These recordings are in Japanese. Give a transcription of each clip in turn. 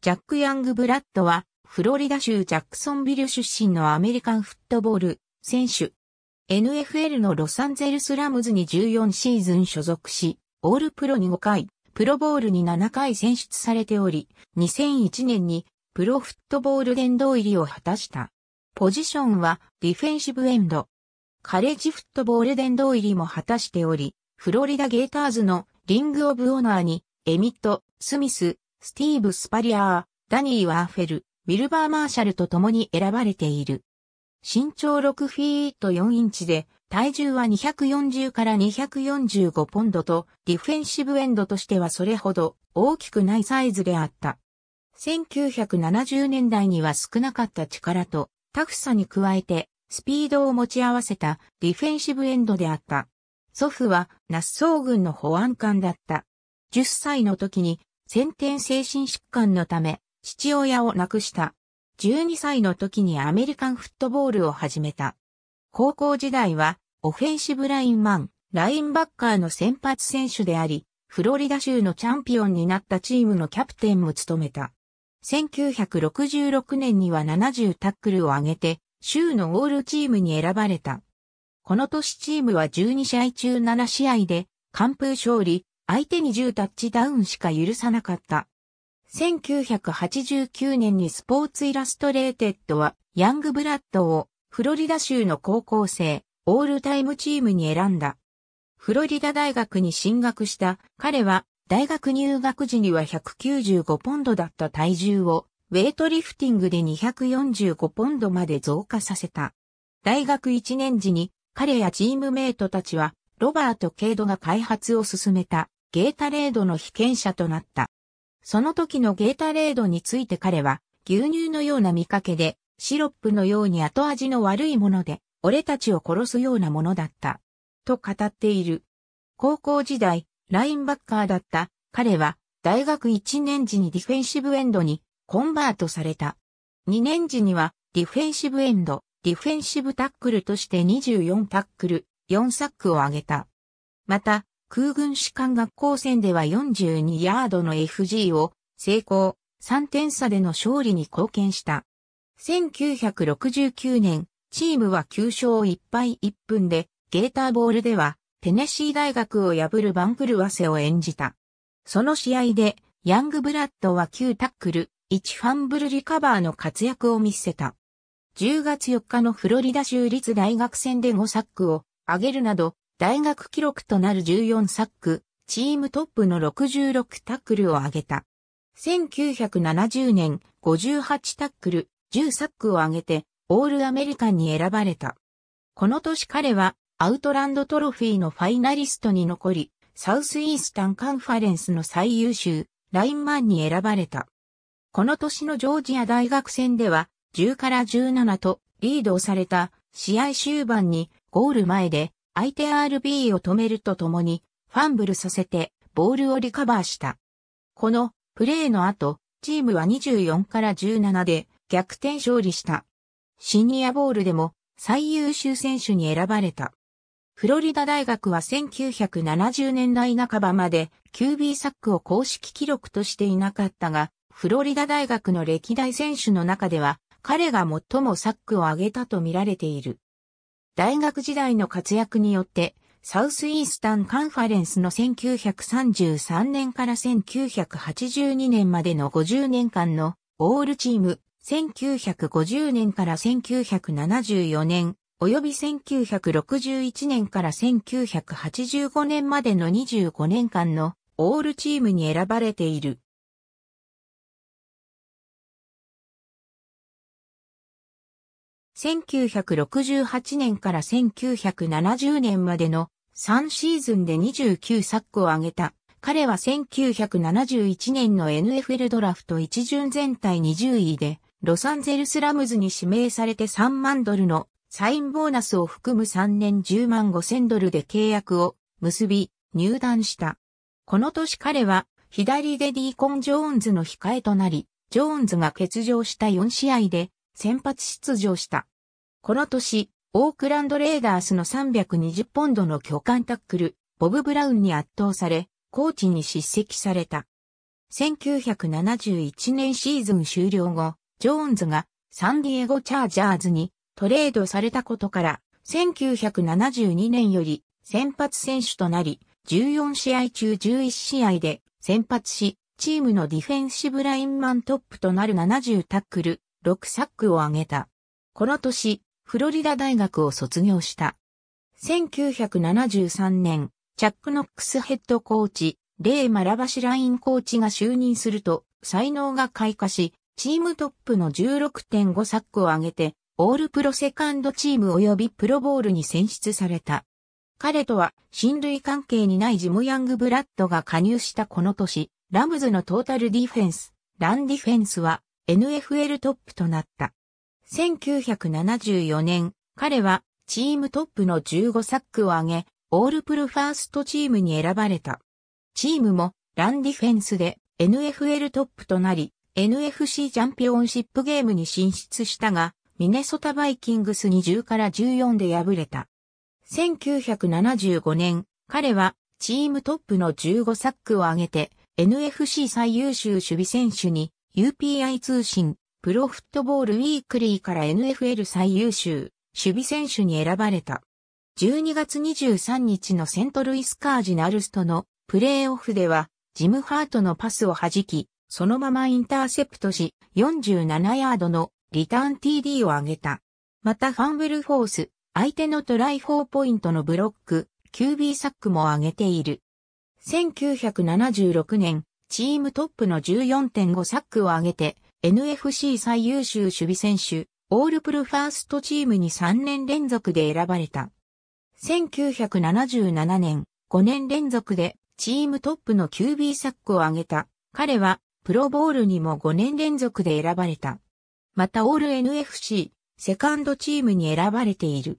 ジャック・ヤング・ブラッドは、フロリダ州ジャクソンビル出身のアメリカンフットボール選手。NFL のロサンゼルス・ラムズに14シーズン所属し、オールプロに5回、プロボールに7回選出されており、2001年にプロフットボール殿堂入りを果たした。ポジションはディフェンシブエンド。カレッジフットボール殿堂入りも果たしており、フロリダ・ゲーターズのリング・オブ・オナーにエミット・スミス、スティーブ・スパリアー、ダニー・ワーフェル、ウィルバー・マーシャルと共に選ばれている。身長6フィート4インチで、体重は240から245ポンドと、ディフェンシブエンドとしてはそれほど大きくないサイズであった。1970年代には少なかった力と、タフさに加えて、スピードを持ち合わせたディフェンシブエンドであった。祖父は、ナッソー軍の保安官だった。10歳の時に先天精神疾患のため、父親を亡くした。12歳の時にアメリカンフットボールを始めた。高校時代は、オフェンシブラインマン、ラインバッカーの先発選手であり、フロリダ州のチャンピオンになったチームのキャプテンも務めた。1966年には70タックルを上げて、州のオールチームに選ばれた。この年チームは12試合中7試合で、完封勝利、相手に10タッチダウンしか許さなかった。1989年にスポーツイラストレーテッドはヤングブラッドをフロリダ州の高校生オールタイムチームに選んだ。フロリダ大学に進学した彼は大学入学時には195ポンドだった体重をウェイトリフティングで245ポンドまで増加させた。大学1年時に彼やチームメイトたちはロバート・ケイドが開発を進めたゲータレードの被験者となった。その時のゲータレードについて彼は、牛乳のような見かけで、シロップのように後味の悪いもので、俺たちを殺すようなものだった。と語っている。高校時代、ラインバッカーだった彼は、大学1年時にディフェンシブエンドにコンバートされた。2年時には、ディフェンシブエンド、ディフェンシブタックルとして24タックル、4サックを挙げた。また、空軍士官学校戦では42ヤードの FG を成功、3点差での勝利に貢献した。1969年、チームは9勝1敗1分で、ゲーターボールでは、テネシー大学を破る番狂わせを演じた。その試合で、ヤングブラッドは9タックル、1ファンブルリカバーの活躍を見せた。10月4日のフロリダ州立大学戦で5サックを上げるなど、大学記録となる14サック、チームトップの66タックルを挙げた。1970年58タックル、10サックを挙げて、オールアメリカンに選ばれた。この年彼は、アウトランドトロフィーのファイナリストに残り、サウスイースタンカンファレンスの最優秀、ラインマンに選ばれた。この年のジョージア大学戦では、10から17とリードをされた試合終盤にゴール前で相手 RB を止めるとともに、ファンブルさせて、ボールをリカバーした。この、プレーの後、チームは24から17で、逆転勝利した。シニアボールでも、最優秀選手に選ばれた。フロリダ大学は1970年代半ばまで QB サックを公式記録としていなかったが、フロリダ大学の歴代選手の中では、彼が最もサックを上げたと見られている。大学時代の活躍によって、サウスイースタンカンファレンスの1933年から1982年までの50年間のオールチーム、1950年から1974年、及び1961年から1985年までの25年間のオールチームに選ばれている。1968年から1970年までの3シーズンで29サックを挙げた。彼は1971年の NFL ドラフト一巡全体20位で、ロサンゼルスラムズに指名されて3万ドルのサインボーナスを含む3年10万5千ドルで契約を結び入団した。この年彼は左でディーコン・ジョーンズの控えとなり、ジョーンズが欠場した4試合で先発出場した。この年、オークランドレーダースの320ポンドの巨漢タックル、ボブ・ブラウンに圧倒され、コーチに叱責された。1971年シーズン終了後、ジョーンズがサンディエゴ・チャージャーズにトレードされたことから、1972年より先発選手となり、14試合中11試合で先発し、チームのディフェンシブラインマントップとなる70タックル、6サックを挙げた。この年、フロリダ大学を卒業した。1973年、チャック・ノックスヘッドコーチ、レイ・マラバシラインコーチが就任すると、才能が開花し、チームトップの16.5サックを挙げて、オールプロセカンドチーム及びプロボールに選出された。彼とは、親類関係にないジム・ヤング・ブラッドが加入したこの年、ラムズのトータルディフェンス、ランディフェンスは、NFL トップとなった。1974年、彼はチームトップの15サックを挙げ、オールプルファーストチームに選ばれた。チームもランディフェンスで NFL トップとなり、NFC チャンピオンシップゲームに進出したが、ミネソタバイキングスに10から14で敗れた。1975年、彼はチームトップの15サックを挙げて NFC 最優秀守備選手に UPI 通信、プロフットボールウィークリーから NFL 最優秀、守備選手に選ばれた。12月23日のセントルイスカージナルスとのプレーオフでは、ジムハートのパスを弾き、そのままインターセプトし、47ヤードのリターン TD を上げた。またファンブルフォース、相手のトライ4ポイントのブロック、QB サックも上げている。1976年、チームトップの14.5サックを挙げて、NFC 最優秀守備選手、オールプロファーストチームに3年連続で選ばれた。1977年、5年連続でチームトップの QB サックを挙げた。彼は、プロボールにも5年連続で選ばれた。またオール NFC、セカンドチームに選ばれている。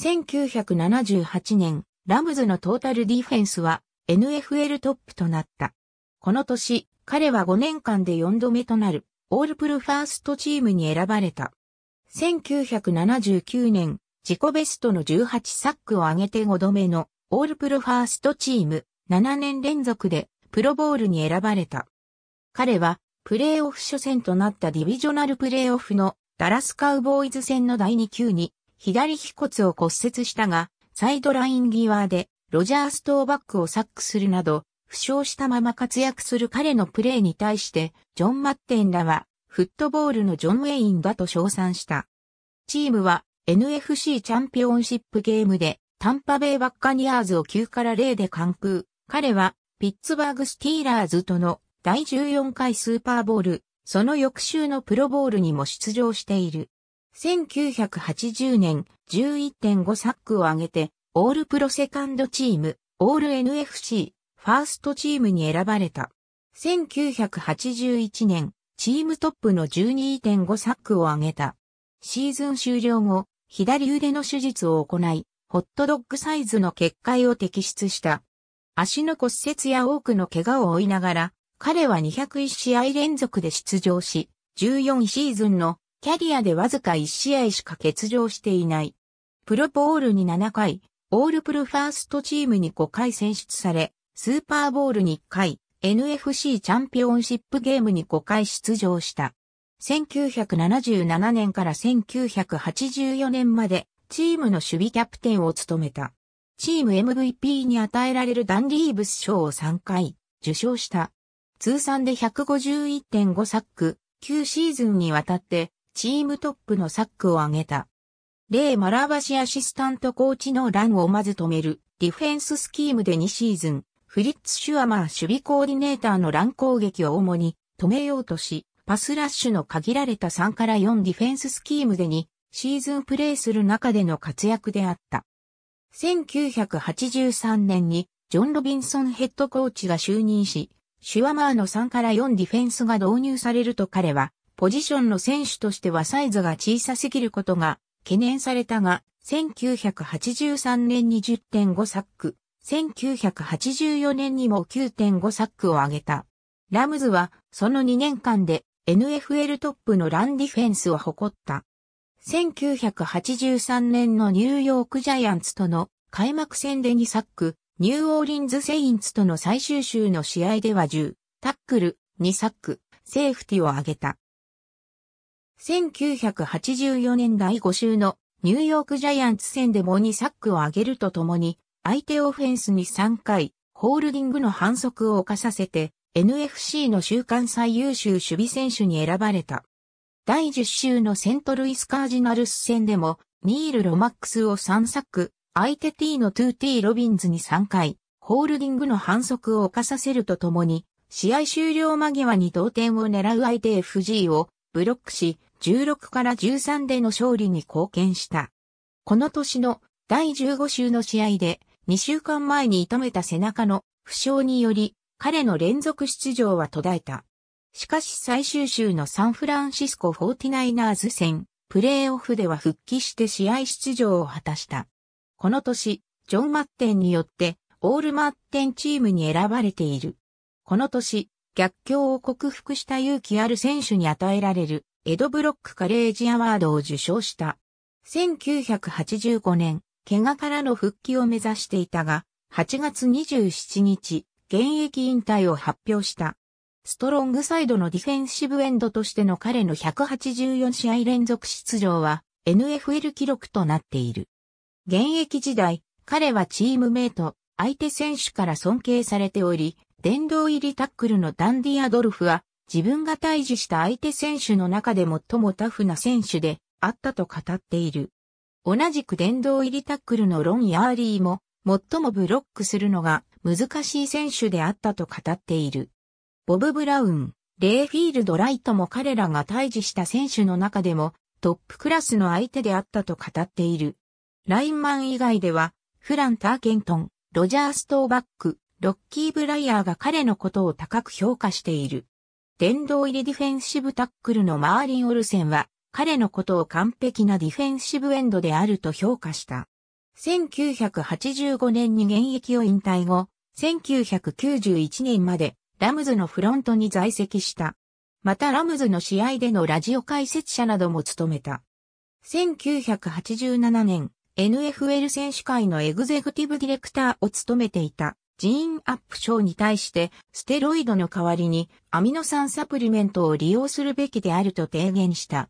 1978年、ラムズのトータルディフェンスは NFL トップとなった。この年、彼は5年間で4度目となる、オールプルファーストチームに選ばれた。1979年、自己ベストの18サックを上げて5度目の、オールプルファーストチーム、7年連続で、プロボールに選ばれた。彼は、プレーオフ初戦となったディビジョナルプレーオフの、ダラスカウボーイズ戦の第2球に、左肥骨を骨折したが、サイドライン際で、ロジャーストーバックをサックするなど、負傷したまま活躍する彼のプレーに対して、ジョン・マッテンらは、フットボールのジョン・ウェインだと称賛した。チームは NFC チャンピオンシップゲームで、タンパベイ・バッカニアーズを9から0で完封。彼は、ピッツバーグ・スティーラーズとの第14回スーパーボール、その翌週のプロボールにも出場している。1980年11.5サックを挙げて、オールプロセカンドチーム、オール NFC ファーストチームに選ばれた。1981年、チームトップの12.5サックを挙げた。シーズン終了後、左腕の手術を行い、ホットドッグサイズの結界を摘出した。足の骨折や多くの怪我を負いながら、彼は201試合連続で出場し、14シーズンのキャリアでわずか1試合しか欠場していない。プロポールに7回、オールプロファーストチームに5回選出され、スーパーボールに1回、NFC チャンピオンシップゲームに5回出場した。1977年から1984年までチームの守備キャプテンを務めた。チーム MVP に与えられるダン・リーブス賞を3回受賞した。通算で151.5サック、9シーズンにわたってチームトップのサックを挙げた。レイ・マラバシアシスタントコーチのランをまず止めるディフェンススキームで2シーズン、フリッツ・シュアマー守備コーディネーターの乱攻撃を主に止めようとし、パスラッシュの限られた3から4ディフェンススキームでに、シーズンプレーする中での活躍であった。1983年にジョン・ロビンソンヘッドコーチが就任し、シュアマーの3から4ディフェンスが導入されると彼は、ポジションの選手としてはサイズが小さすぎることが懸念されたが、1983年に10.5サック、1984年にも9.5サックを上げた。ラムズはその2年間で NFL トップのランディフェンスを誇った。1983年のニューヨークジャイアンツとの開幕戦で2サック、ニューオーリンズ・セインツとの最終週の試合では10、タックル、2サック、セーフティを挙げた。1984年第5週のニューヨークジャイアンツ戦でも2サックを挙げるとともに、相手オフェンスに3回、ホールディングの反則を犯させて、NFC の週間最優秀守備選手に選ばれた。第10週のセントルイスカージナルス戦でも、ニール・ロマックスを3作、相手 T の 2T ロビンズに3回、ホールディングの反則を犯させるとともに、試合終了間際に同点を狙う相手 FG をブロックし、16から13での勝利に貢献した。この年の第15週の試合で、2週間前に痛めた背中の負傷により、彼の連続出場は途絶えた。しかし最終週のサンフランシスコ 49ers 戦、プレーオフでは復帰して試合出場を果たした。この年、ジョン・マッテンによって、オール・マッテンチームに選ばれている。この年、逆境を克服した勇気ある選手に与えられる、エド・ブロック・カレージ・アワードを受賞した。1985年、怪我からの復帰を目指していたが、8月27日、現役引退を発表した。ストロングサイドのディフェンシブエンドとしての彼の184試合連続出場は NFL 記録となっている。現役時代、彼はチームメイト、相手選手から尊敬されており、殿堂入りタックルのダンディアドルフは自分が退治した相手選手の中で最もタフな選手であったと語っている。同じく殿堂入りタックルのロン・ヤーリーも、最もブロックするのが難しい選手であったと語っている。ボブ・ブラウン、レイフィールド・ライトも彼らが退治した選手の中でもトップクラスの相手であったと語っている。ラインマン以外では、フラン・ターケントン、ロジャー・ストーバック、ロッキー・ブライヤーが彼のことを高く評価している。殿堂入りディフェンシブタックルのマーリン・オルセンは、彼のことを完璧なディフェンシブエンドであると評価した。1985年に現役を引退後、1991年までラムズのフロントに在籍した。またラムズの試合でのラジオ解説者なども務めた。1987年、NFL 選手会のエグゼクティブディレクターを務めていたジーンアップ賞に対してステロイドの代わりにアミノ酸サプリメントを利用するべきであると提言した。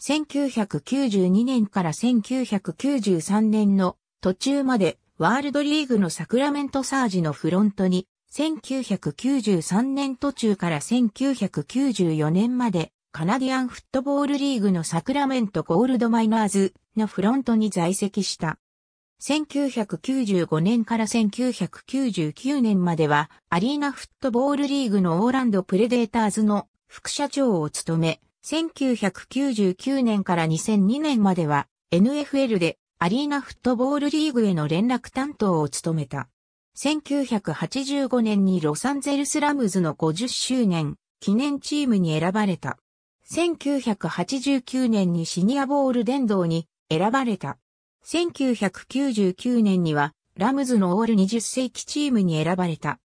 1992年から1993年の途中までワールドリーグのサクラメントサージのフロントに、1993年途中から1994年までカナディアンフットボールリーグのサクラメントゴールドマイナーズのフロントに在籍した。1995年から1999年まではアリーナフットボールリーグのオーランドプレデーターズの副社長を務め、1999年から2002年までは NFL でアリーナフットボールリーグへの連絡担当を務めた。1985年にロサンゼルスラムズの50周年記念チームに選ばれた。1989年にシニアボール殿堂に選ばれた。1999年にはラムズのオール20世紀チームに選ばれた。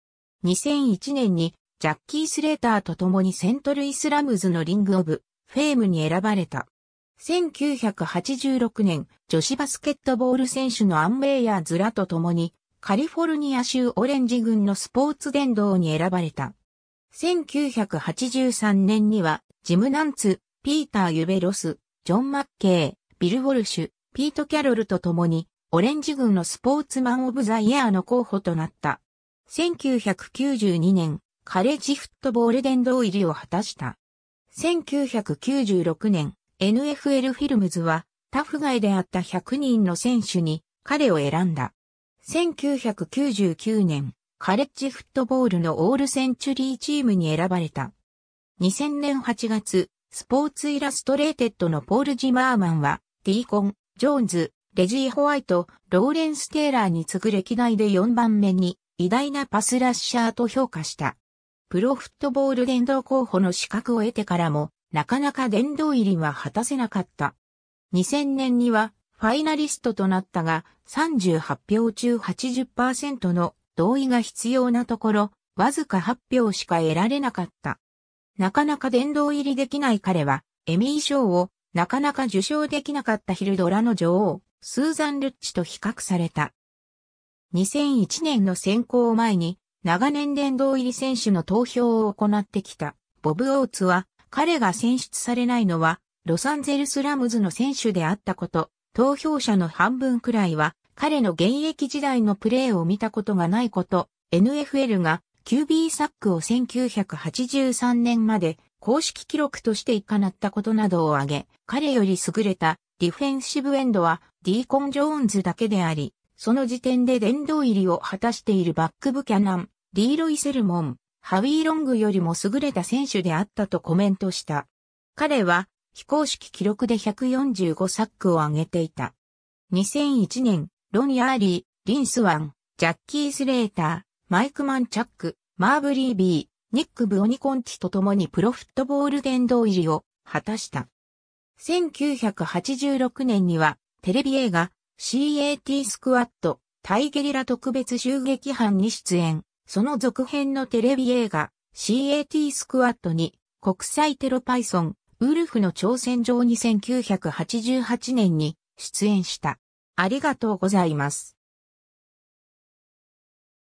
2001年にジャッキー・スレーターと共にセントルイスラムズのリング・オブ・フェームに選ばれた。1986年、女子バスケットボール選手のアンベイヤーズラと共に、カリフォルニア州オレンジ軍のスポーツ殿堂に選ばれた。1983年には、ジム・ナンツ、ピーター・ユベロス、ジョン・マッケー、ビル・ウォルシュ、ピート・キャロルと共に、オレンジ軍のスポーツマン・オブ・ザ・イヤーの候補となった。1992年、カレッジフットボール殿堂入りを果たした。1996年、NFL フィルムズは、タフ外であった100人の選手に彼を選んだ。1999年、カレッジフットボールのオールセンチュリーチームに選ばれた。2000年8月、スポーツイラストレーテッドのポール・ジマーマンは、ディーコン、ジョーンズ、レジー・ホワイト、ローレンス・テーラーに次ぐ歴代で4番目に偉大なパスラッシャーと評価した。プロフットボール殿堂候補の資格を得てからも、なかなか殿堂入りは果たせなかった。2000年にはファイナリストとなったが、38票中80%の同意が必要なところ、わずか8票しか得られなかった。なかなか殿堂入りできない彼は、エミー賞をなかなか受賞できなかったヒルドラの女王、スーザン・ルッチと比較された。2001年の選考を前に、長年殿堂入り選手の投票を行ってきた、ボブ・オーツは、彼が選出されないのは、ロサンゼルス・ラムズの選手であったこと、投票者の半分くらいは、彼の現役時代のプレーを見たことがないこと、NFL が QB サックを1983年まで公式記録としていかなったことなどを挙げ、彼より優れたディフェンシブエンドはディーコン・ジョーンズだけであり、その時点で殿堂入りを果たしているバック・ブキャナン、リーロイ・セルモン、ハウィー・ロングよりも優れた選手であったとコメントした。彼は非公式記録で145サックを挙げていた。2001年、ロン・ヤーリー、リンスワン、ジャッキー・スレーター、マイク・マン・チャック、マーブリー・ビー、ニック・ブオニコンティと共にプロフットボール殿堂入りを果たした。1986年にはテレビ映画 CAT スクワット、タイゲリラ特別襲撃班に出演、その続編のテレビ映画、CAT スクワットに、国際テロパイソン、ウルフの挑戦状に1988年に出演した。ありがとうございます。